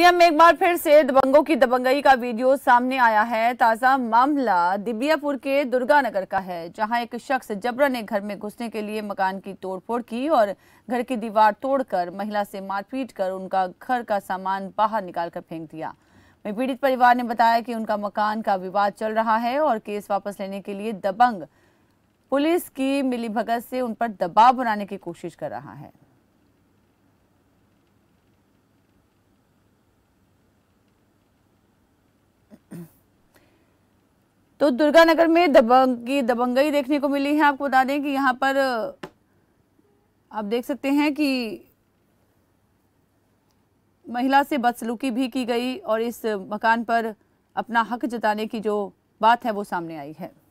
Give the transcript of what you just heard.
CM में एक बार फिर से दबंगों की दबंगई का वीडियो सामने आया है ताजा मामला दिबियापुर के दुर्गानगर का है जहां एक शख्स जबरन एक घर में घुसने के लिए मकान की तोड़फोड़ की और घर की दीवार तोड़कर महिला से मारपीट कर उनका घर का सामान बाहर निकालकर फेंक दिया वही पीड़ित परिवार ने बताया कि उनका मकान का विवाद चल रहा है और केस वापस लेने के लिए दबंग पुलिस की मिलीभगत से उन पर दबाव बनाने की कोशिश कर रहा है तो दुर्गा नगर में दबंग की दबंगई देखने को मिली है आपको बता दें कि यहाँ पर आप देख सकते हैं कि महिला से बदसलूकी भी की गई और इस मकान पर अपना हक जताने की जो बात है वो सामने आई है